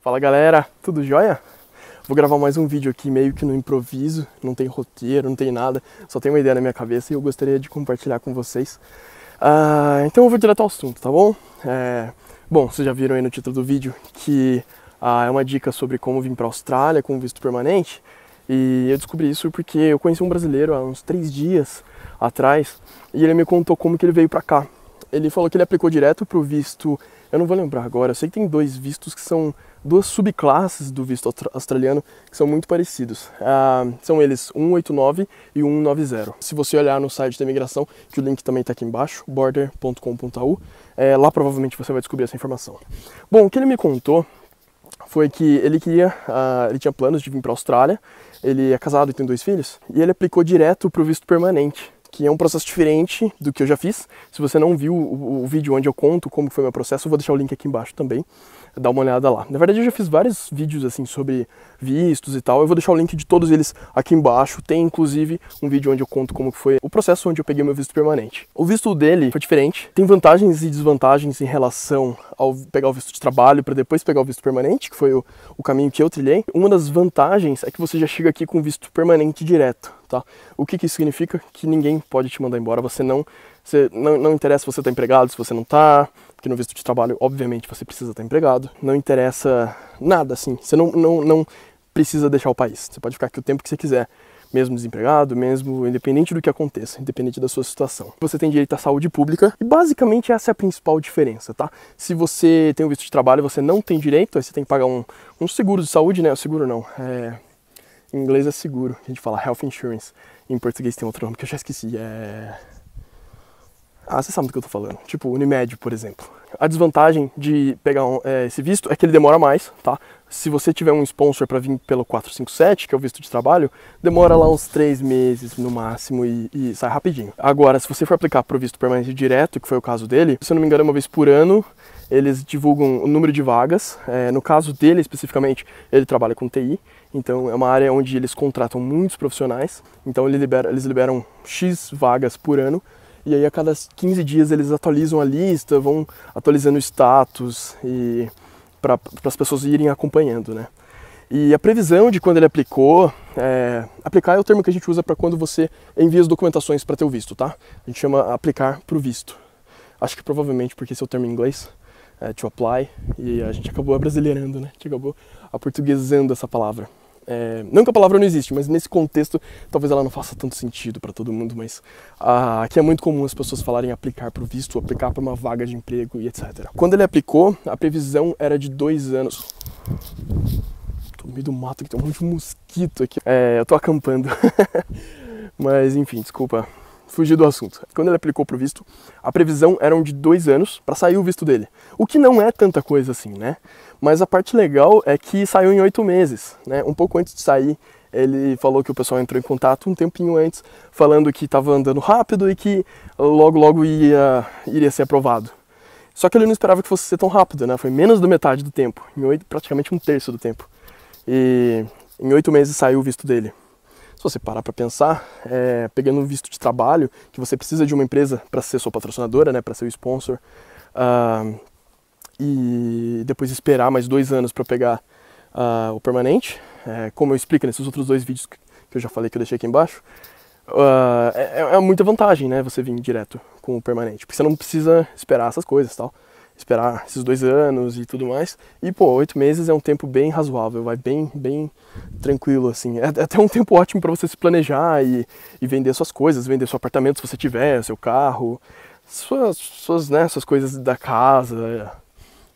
Fala galera, tudo jóia? Vou gravar mais um vídeo aqui meio que no improviso, não tem roteiro, não tem nada, só tem uma ideia na minha cabeça e eu gostaria de compartilhar com vocês. Uh, então eu vou direto ao assunto, tá bom? É, bom, vocês já viram aí no título do vídeo que uh, é uma dica sobre como vir para a Austrália com visto permanente e eu descobri isso porque eu conheci um brasileiro há uns três dias atrás e ele me contou como que ele veio para cá. Ele falou que ele aplicou direto pro visto eu não vou lembrar agora, eu sei que tem dois vistos que são duas subclasses do visto australiano que são muito parecidos. Ah, são eles 189 e 190. Se você olhar no site da imigração, que o link também está aqui embaixo, border.com.au, é, lá provavelmente você vai descobrir essa informação. Bom, o que ele me contou foi que ele queria, ah, ele tinha planos de vir para a Austrália, ele é casado e tem dois filhos, e ele aplicou direto para o visto permanente que é um processo diferente do que eu já fiz. Se você não viu o, o vídeo onde eu conto como foi meu processo, vou deixar o link aqui embaixo também. Dá uma olhada lá. Na verdade, eu já fiz vários vídeos assim sobre vistos e tal. Eu vou deixar o link de todos eles aqui embaixo. Tem inclusive um vídeo onde eu conto como foi o processo onde eu peguei meu visto permanente. O visto dele foi diferente. Tem vantagens e desvantagens em relação ao pegar o visto de trabalho para depois pegar o visto permanente, que foi o, o caminho que eu trilhei. Uma das vantagens é que você já chega aqui com visto permanente direto tá? O que, que isso significa? Que ninguém pode te mandar embora, você não, você, não, não interessa se você está empregado, se você não está, porque no visto de trabalho, obviamente, você precisa estar tá empregado, não interessa nada, assim, você não, não, não precisa deixar o país, você pode ficar aqui o tempo que você quiser, mesmo desempregado, mesmo independente do que aconteça, independente da sua situação. Você tem direito à saúde pública e basicamente essa é a principal diferença, tá? Se você tem o um visto de trabalho, você não tem direito, aí você tem que pagar um, um seguro de saúde, né? O seguro não, é em inglês é seguro, a gente fala health insurance. Em português tem outro nome que eu já esqueci, é... Ah, você sabe do que eu tô falando. Tipo, Unimed, por exemplo. A desvantagem de pegar um, é, esse visto é que ele demora mais, tá? Se você tiver um sponsor para vir pelo 457, que é o visto de trabalho, demora lá uns três meses no máximo e, e, sai rapidinho. Agora, se você for aplicar pro visto permanente direto, que foi o caso dele, se eu não me engano, uma vez por ano, eles divulgam o número de vagas. É, no caso dele especificamente, ele trabalha com TI. Então é uma área onde eles contratam muitos profissionais, então eles liberam, eles liberam X vagas por ano e aí a cada 15 dias eles atualizam a lista, vão atualizando o status e para as pessoas irem acompanhando, né? E a previsão de quando ele aplicou, é, aplicar é o termo que a gente usa para quando você envia as documentações para ter o visto, tá? A gente chama aplicar para o visto. Acho que provavelmente porque esse é o termo em inglês é, to apply, e a gente acabou brasileirando, né? A gente acabou aportuguesando essa palavra. É, não que a palavra não existe, mas nesse contexto talvez ela não faça tanto sentido para todo mundo, mas ah, aqui é muito comum as pessoas falarem aplicar para o visto, aplicar para uma vaga de emprego e etc. Quando ele aplicou, a previsão era de dois anos. Tô no meio do mato que tem um monte de mosquito aqui. É, eu tô acampando. mas enfim, desculpa fugir do assunto. Quando ele aplicou para o visto, a previsão era de dois anos para sair o visto dele. O que não é tanta coisa assim, né? Mas a parte legal é que saiu em oito meses, né? Um pouco antes de sair, ele falou que o pessoal entrou em contato um tempinho antes, falando que estava andando rápido e que logo logo ia iria ser aprovado. Só que ele não esperava que fosse ser tão rápido, né? Foi menos da metade do tempo, em oito, praticamente um terço do tempo. E em oito meses saiu o visto dele. Se você parar para pensar, é, pegando um visto de trabalho, que você precisa de uma empresa para ser sua patrocinadora, né, para ser o sponsor, uh, e depois esperar mais dois anos para pegar uh, o permanente, é, como eu explico nesses outros dois vídeos que eu já falei que eu deixei aqui embaixo, uh, é, é, muita vantagem, né, você vir direto com o permanente, porque você não precisa esperar essas coisas tal esperar esses dois anos e tudo mais. E, pô, oito meses é um tempo bem razoável, vai bem, bem tranquilo, assim. É, é até um tempo ótimo para você se planejar e, e, vender suas coisas, vender seu apartamento se você tiver, seu carro, suas, suas, né, suas coisas da casa,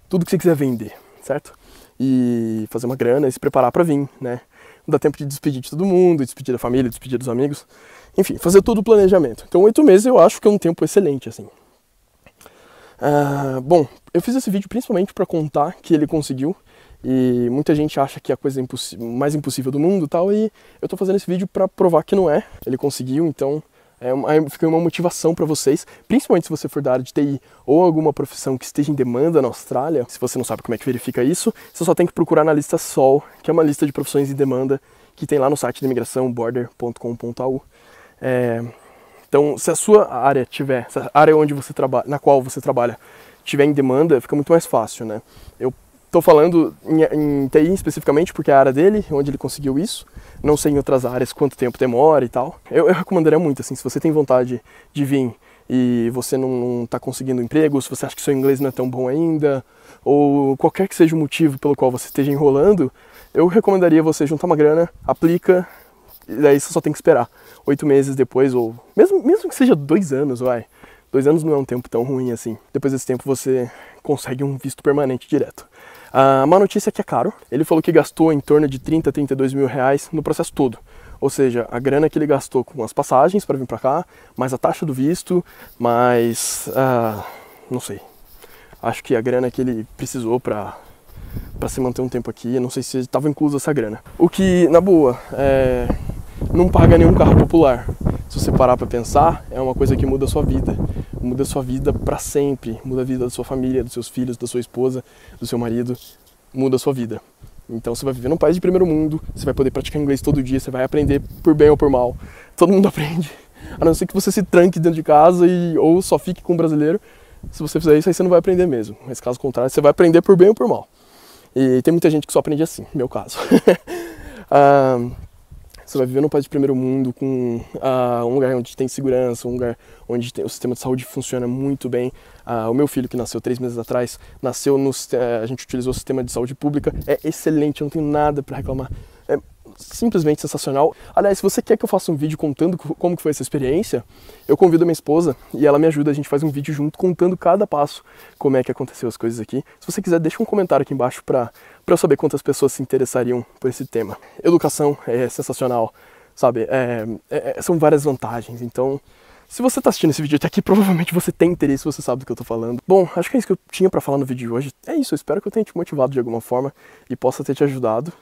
tudo que você quiser vender, certo? E fazer uma grana e se preparar para vir, né? Não dá tempo de despedir de todo mundo, despedir da família, despedir dos amigos. Enfim, fazer todo o planejamento. Então, oito meses eu acho que é um tempo excelente, assim. Uh, bom, eu fiz esse vídeo principalmente para contar que ele conseguiu e muita gente acha que é a coisa mais impossível do mundo tal, e eu estou fazendo esse vídeo para provar que não é. Ele conseguiu, então é uma, fica uma motivação para vocês, principalmente se você for da área de TI ou alguma profissão que esteja em demanda na Austrália. Se você não sabe como é que verifica isso, você só tem que procurar na lista SOL, que é uma lista de profissões em demanda que tem lá no site de imigração border.com.au. É, então, se a sua área tiver, se a área onde você trabalha, na qual você trabalha, tiver em demanda, fica muito mais fácil, né? Eu estou falando em, em TI especificamente porque é a área dele, onde ele conseguiu isso. Não sei em outras áreas quanto tempo demora e tal. Eu, eu recomendaria muito, assim, se você tem vontade de vir e você não está conseguindo emprego, se você acha que seu inglês não é tão bom ainda, ou qualquer que seja o motivo pelo qual você esteja enrolando, eu recomendaria você juntar uma grana, aplica daí você só tem que esperar. Oito meses depois, ou mesmo, mesmo que seja dois anos, vai. Dois anos não é um tempo tão ruim assim. Depois desse tempo você consegue um visto permanente direto. Ah, a má notícia é que é caro. Ele falou que gastou em torno de 30, 32 mil reais no processo todo. Ou seja, a grana que ele gastou com as passagens para vir para cá, mais a taxa do visto, mais. Uh, não sei. Acho que a grana que ele precisou para para se manter um tempo aqui. não sei se estava incluso essa grana. O que, na boa, é, não paga nenhum carro popular. Se você parar para pensar, é uma coisa que muda a sua vida. Muda a sua vida para sempre. Muda a vida da sua família, dos seus filhos, da sua esposa, do seu marido. Muda a sua vida. Então você vai viver num país de primeiro mundo, você vai poder praticar inglês todo dia, você vai aprender por bem ou por mal. Todo mundo aprende. A não ser que você se tranque dentro de casa e ou só fique com um brasileiro. Se você fizer isso, aí você não vai aprender mesmo. Mas caso contrário, você vai aprender por bem ou por mal. E tem muita gente que só aprende assim, meu caso. um, ah, você vai viver num país de primeiro mundo, com uh, um lugar onde tem segurança, um lugar onde tem, o sistema de saúde funciona muito bem. Uh, o meu filho, que nasceu três meses atrás, nasceu no. Uh, a gente utilizou o sistema de saúde pública, é excelente, eu não tenho nada para reclamar simplesmente sensacional. Aliás, se você quer que eu faça um vídeo contando como que foi essa experiência, eu convido a minha esposa e ela me ajuda, a gente faz um vídeo junto contando cada passo, como é que aconteceu as coisas aqui. Se você quiser, deixa um comentário aqui embaixo para eu saber quantas pessoas se interessariam por esse tema. Educação é sensacional, sabe? É, é, é são várias vantagens, então... Se você está assistindo esse vídeo até aqui, provavelmente você tem interesse, você sabe do que eu estou falando. Bom, acho que é isso que eu tinha para falar no vídeo de hoje. É isso, eu espero que eu tenha te motivado de alguma forma e possa ter te ajudado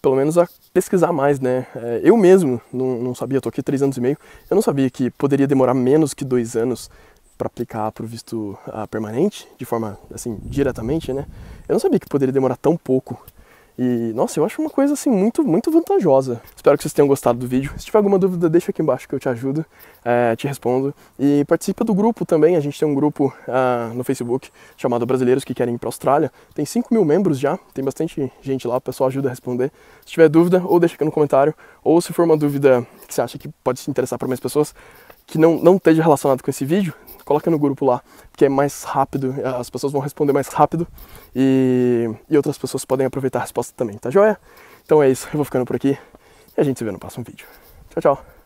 pelo menos a pesquisar mais, né? É, eu mesmo não, não sabia, estou aqui três anos e meio, eu não sabia que poderia demorar menos que dois anos para aplicar para o visto ah, permanente, de forma assim, diretamente, né? Eu não sabia que poderia demorar tão pouco e nossa, eu acho uma coisa assim muito, muito vantajosa. Espero que vocês tenham gostado do vídeo. Se tiver alguma dúvida, deixa aqui embaixo que eu te ajudo, é, te respondo. E participa do grupo também. A gente tem um grupo uh, no Facebook chamado Brasileiros que Querem ir para Austrália. Tem 5 mil membros já, tem bastante gente lá, o pessoal ajuda a responder. Se tiver dúvida, ou deixa aqui no comentário, ou se for uma dúvida que você acha que pode se interessar para mais pessoas que não, não esteja relacionado com esse vídeo, coloca no grupo lá, porque é mais rápido, as pessoas vão responder mais rápido e, e outras pessoas podem aproveitar a resposta também, tá joia? Então é isso, eu vou ficando por aqui e a gente se vê no próximo vídeo. Tchau, tchau!